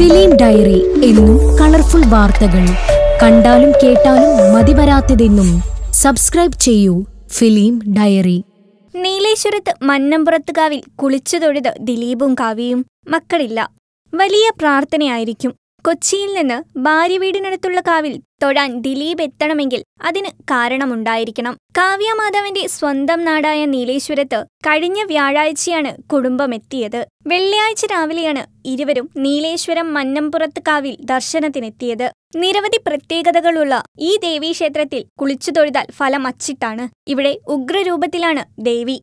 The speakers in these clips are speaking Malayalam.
ഫിലിം ഡയറി എന്നും കളർഫുൾ വാർത്തകൾ കണ്ടാലും കേട്ടാലും വരാത്തതെന്നും സബ്സ്ക്രൈബ് ചെയ്യൂ ഫിലിം ഡയറി നീലേശ്വരത്ത് മന്നമ്പുറത്തുകാവിൽ കുളിച്ചു തൊഴുത് ദിലീപും കാവ്യയും മക്കളില്ല വലിയ പ്രാർത്ഥനയായിരിക്കും കൊച്ചിയിൽ നിന്ന് ഭാര്യ വീടിനടുത്തുള്ള കാവിൽ തൊഴാൻ ദിലീപ് എത്തണമെങ്കിൽ അതിന് കാരണമുണ്ടായിരിക്കണം കാവ്യ മാധവന്റെ സ്വന്തം നാടായ നീലേശ്വരത്ത് കഴിഞ്ഞ വ്യാഴാഴ്ചയാണ് എത്തിയത് വെള്ളിയാഴ്ച രാവിലെയാണ് ഇരുവരും നീലേശ്വരം മന്നംപുറത്ത് കാവിൽ ദർശനത്തിനെത്തിയത് നിരവധി പ്രത്യേകതകളുള്ള ഈ ദേവീക്ഷേത്രത്തിൽ കുളിച്ചു തൊഴുതാൽ ഫലം അച്ചിട്ടാണ് ഇവിടെ ഉഗ്രരൂപത്തിലാണ് ദേവി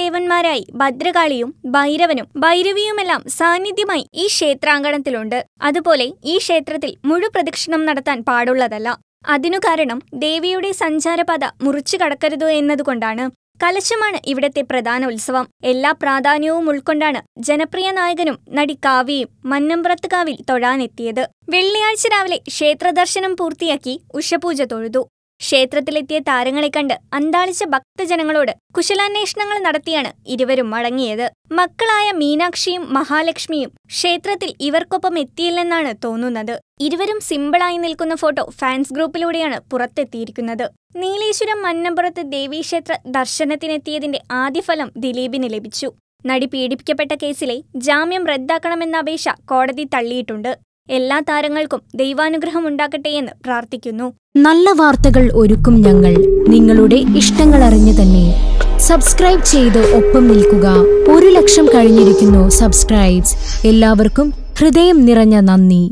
ദേവന്മാരായി ഭദ്രകാളിയും ഭൈരവനും ഭൈരവിയുമെല്ലാം സാന്നിധ്യമായി ഈ ക്ഷേത്രാങ്കണത്തിലുണ്ട് അതുപോലെ ഈ ക്ഷേത്രത്തിൽ മുഴുപ്രദക്ഷിണം നടത്താൻ പാടുള്ളതല്ല അതിനു കാരണം ദേവിയുടെ സഞ്ചാരപാത മുറിച്ചു കടക്കരുത് എന്നതുകൊണ്ടാണ് കലശമാണ് ഇവിടത്തെ പ്രധാന ഉത്സവം എല്ലാ പ്രാധാന്യവും ഉൾക്കൊണ്ടാണ് ജനപ്രിയ നായകനും നടി കാവ്യയും മന്നമ്പ്രത്ത് കാവിൽ തൊഴാനെത്തിയത് വെള്ളിയാഴ്ച രാവിലെ ക്ഷേത്രദർശനം പൂർത്തിയാക്കി ഉഷപൂജ തൊഴുതു ക്ഷേത്രത്തിലെത്തിയ താരങ്ങളെ കണ്ട് അന്താളിച്ച ഭക്തജനങ്ങളോട് കുശലാന്വേഷണങ്ങൾ നടത്തിയാണ് ഇരുവരും മടങ്ങിയത് മക്കളായ മീനാക്ഷിയും മഹാലക്ഷ്മിയും ക്ഷേത്രത്തിൽ ഇവർക്കൊപ്പം എത്തിയില്ലെന്നാണ് തോന്നുന്നത് ഇരുവരും സിമ്പിളായി നിൽക്കുന്ന ഫോട്ടോ ഫാൻസ് ഗ്രൂപ്പിലൂടെയാണ് പുറത്തെത്തിയിരിക്കുന്നത് നീലേശ്വരം മന്നമ്പുറത്ത് ദേവീക്ഷേത്ര ദർശനത്തിനെത്തിയതിന്റെ ആദ്യഫലം ദിലീപിന് ലഭിച്ചു നടി പീഡിപ്പിക്കപ്പെട്ട കേസിലെ ജാമ്യം റദ്ദാക്കണമെന്ന അപേക്ഷ കോടതി തള്ളിയിട്ടുണ്ട് എല്ലാ താരങ്ങൾക്കും ദൈവാനുഗ്രഹം എന്ന് പ്രാർത്ഥിക്കുന്നു നല്ല വാർത്തകൾ ഒരുക്കും ഞങ്ങൾ നിങ്ങളുടെ ഇഷ്ടങ്ങൾ അറിഞ്ഞു തന്നെ സബ്സ്ക്രൈബ് ചെയ്ത് ഒപ്പം നിൽക്കുക ഒരു ലക്ഷം കഴിഞ്ഞിരിക്കുന്നു സബ്സ്ക്രൈബ്സ് എല്ലാവർക്കും ഹൃദയം നിറഞ്ഞ നന്ദി